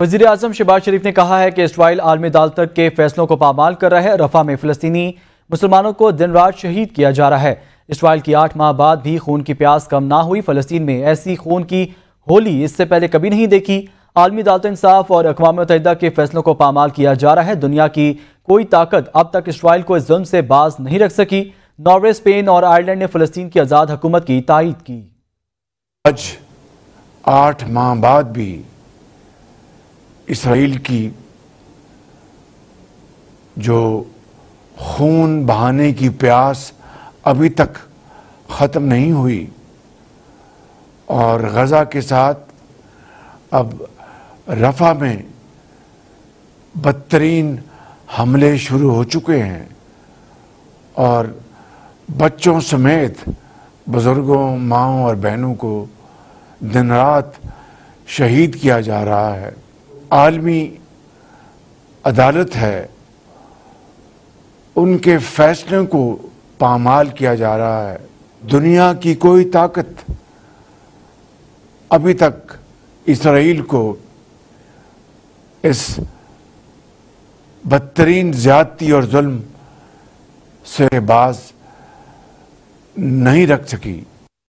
वजीर अजम शहबाज शरीफ ने कहा है कि इसराइल आलमी अदालत के फैसलों को पामाल कर रहा है रफा में फलस्तनी मुसलमानों को दिन रात शहीद किया जा रहा है इसराइल की आठ माह बाद भी खून की प्यास कम ना हुई फलस्तीन में ऐसी खून की होली इससे पहले कभी नहीं देखी आलमी अदालत इंसाफ और अकवा मतदा के फैसलों को पामाल किया जा रहा है दुनिया की कोई ताकत अब तक इसराइल को इस जुल्म से बाज नहीं रख सकी नॉर्वे स्पेन और आयरलैंड ने फलस्तीन की आज़ाद हुकूमत की तायद की आज आठ माह बाद भी इसराइल की जो खून बहाने की प्यास अभी तक ख़त्म नहीं हुई और गज़ा के साथ अब रफ़ा में बदतरीन हमले शुरू हो चुके हैं और बच्चों समेत बुज़ुर्गों माओं और बहनों को दिन रात शहीद किया जा रहा है आलमी अदालत है उनके फैसलों को पामाल किया जा रहा है दुनिया की कोई ताकत अभी तक इसराइल को इस बदतरीन ज्यादती और जुल्म से बाज नहीं रख सकी